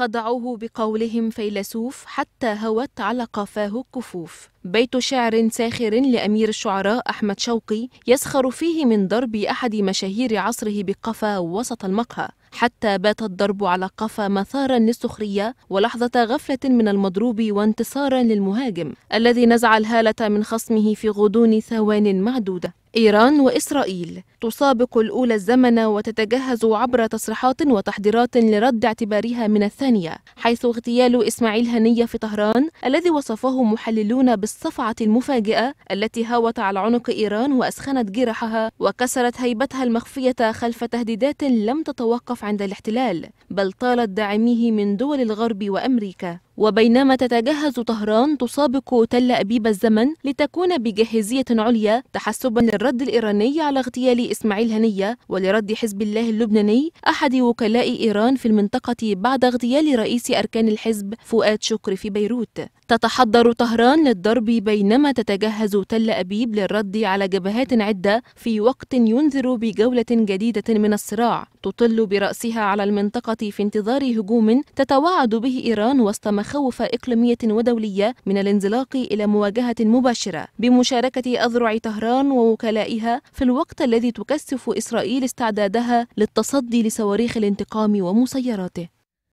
خدعوه بقولهم فيلسوف حتى هوت على قفاه الكفوف بيت شعر ساخر لأمير الشعراء أحمد شوقي يسخر فيه من ضرب أحد مشاهير عصره بقفا وسط المقهى حتى بات الضرب على قفا مثارا للسخرية ولحظة غفلة من المضروب وانتصارا للمهاجم الذي نزع الهالة من خصمه في غضون ثوان معدودة إيران وإسرائيل تسابق الأولى الزمن وتتجهز عبر تصريحات وتحضيرات لرد اعتبارها من الثانية حيث اغتيال إسماعيل هنية في طهران الذي وصفه محللون بالصفعة المفاجئة التي هاوت على عنق إيران وأسخنت جرحها وكسرت هيبتها المخفية خلف تهديدات لم تتوقف عند الاحتلال بل طالت داعميه من دول الغرب وأمريكا وبينما تتجهز طهران تسابق تل أبيب الزمن لتكون بجاهزية عليا تحسبا للرد الإيراني على اغتيال إسماعيل هنية ولرد حزب الله اللبناني أحد وكلاء إيران في المنطقة بعد اغتيال رئيس أركان الحزب فؤاد شكر في بيروت تتحضر طهران للضرب بينما تتجهز تل أبيب للرد على جبهات عدة في وقت ينذر بجولة جديدة من الصراع تطل برأسها على المنطقة في انتظار هجوم تتوعد به إيران وسط مخاوف إقليمية ودولية من الانزلاق إلى مواجهة مباشرة بمشاركة أذرع طهران ووكلائها في الوقت الذي تكثف إسرائيل استعدادها للتصدي لصواريخ الانتقام ومسيراته